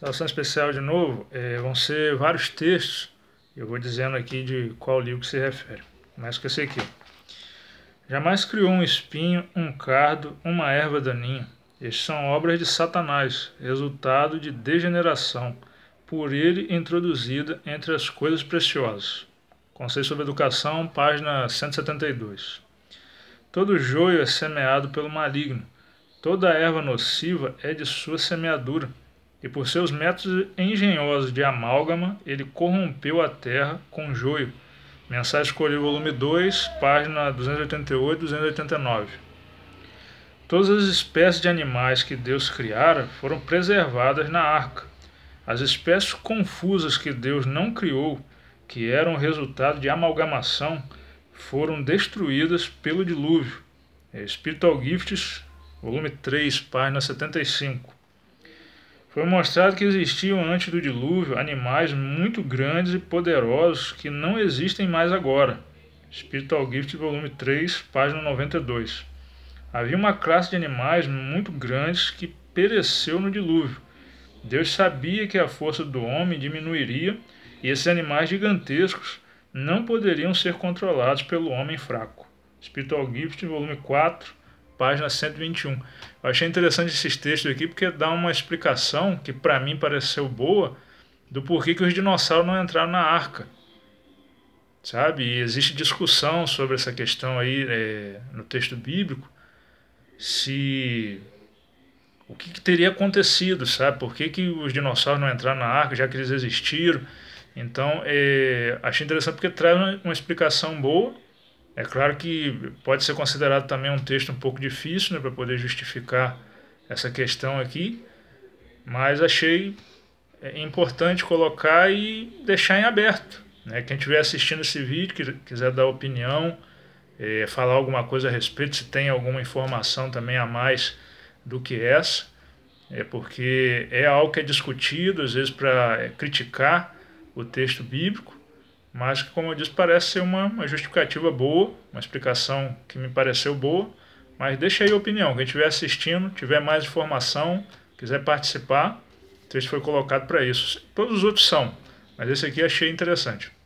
Saudação especial de novo. É, vão ser vários textos. Eu vou dizendo aqui de qual livro se refere. Mas que esse aqui. Jamais criou um espinho, um cardo, uma erva daninha. Estes são obras de Satanás, resultado de degeneração, por ele introduzida entre as coisas preciosas. Conselho sobre Educação, página 172. Todo joio é semeado pelo maligno. Toda erva nociva é de sua semeadura e por seus métodos engenhosos de amálgama, ele corrompeu a terra com joio. Mensagem escolhida, volume 2, página 288 e 289. Todas as espécies de animais que Deus criara foram preservadas na arca. As espécies confusas que Deus não criou, que eram resultado de amalgamação, foram destruídas pelo dilúvio. Spiritual Gifts, volume 3, página 75. Foi mostrado que existiam antes do dilúvio animais muito grandes e poderosos que não existem mais agora. Spiritual Gift, volume 3, página 92. Havia uma classe de animais muito grandes que pereceu no dilúvio. Deus sabia que a força do homem diminuiria e esses animais gigantescos não poderiam ser controlados pelo homem fraco. Spiritual Gift, volume 4, página 121. Eu achei interessante esses textos aqui porque dá uma explicação que para mim pareceu boa do porquê que os dinossauros não entraram na arca. Sabe? E existe discussão sobre essa questão aí é, no texto bíblico, se o que, que, teria acontecido, sabe? Por que, que os dinossauros não entraram na arca, já que eles existiram? Então, é, achei interessante porque traz uma, uma explicação boa é claro que pode ser considerado também um texto um pouco difícil né, para poder justificar essa questão aqui, mas achei é, importante colocar e deixar em aberto. Né? Quem estiver assistindo esse vídeo, que quiser dar opinião, é, falar alguma coisa a respeito, se tem alguma informação também a mais do que essa, é porque é algo que é discutido, às vezes, para é, criticar o texto bíblico, mas que, como eu disse, parece ser uma, uma justificativa boa, uma explicação que me pareceu boa, mas deixa aí a opinião, quem estiver assistindo, tiver mais informação, quiser participar, o texto foi colocado para isso. Todos os outros são, mas esse aqui achei interessante.